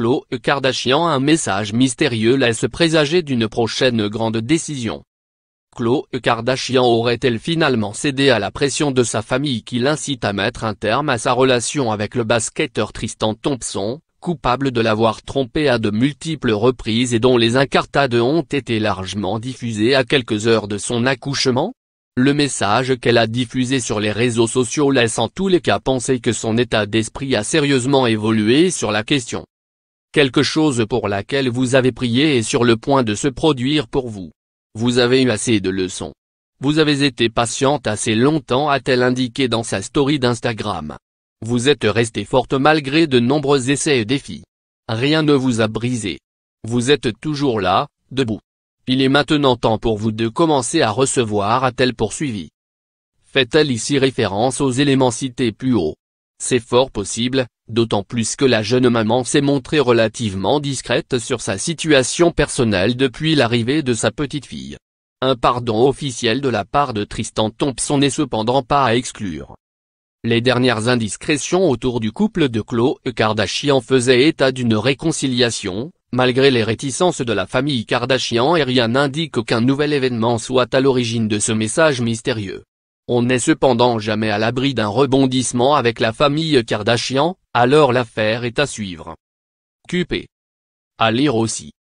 Khloé Kardashian un message mystérieux laisse présager d'une prochaine grande décision. Khloé Kardashian aurait-elle finalement cédé à la pression de sa famille qui l'incite à mettre un terme à sa relation avec le basketteur Tristan Thompson, coupable de l'avoir trompé à de multiples reprises et dont les incartades ont été largement diffusées à quelques heures de son accouchement le message qu'elle a diffusé sur les réseaux sociaux laisse en tous les cas penser que son état d'esprit a sérieusement évolué sur la question quelque chose pour laquelle vous avez prié est sur le point de se produire pour vous. Vous avez eu assez de leçons. Vous avez été patiente assez longtemps a-t-elle indiqué dans sa story d'Instagram. Vous êtes restée forte malgré de nombreux essais et défis. Rien ne vous a brisé. Vous êtes toujours là, debout. Il est maintenant temps pour vous de commencer à recevoir a-t-elle poursuivi. Fait-elle ici référence aux éléments cités plus haut c'est fort possible, d'autant plus que la jeune maman s'est montrée relativement discrète sur sa situation personnelle depuis l'arrivée de sa petite fille. Un pardon officiel de la part de Tristan Thompson n'est cependant pas à exclure. Les dernières indiscrétions autour du couple de Khloé Kardashian faisaient état d'une réconciliation, malgré les réticences de la famille Kardashian et rien n'indique qu'un nouvel événement soit à l'origine de ce message mystérieux. On n'est cependant jamais à l'abri d'un rebondissement avec la famille Kardashian, alors l'affaire est à suivre. Cupé. À lire aussi.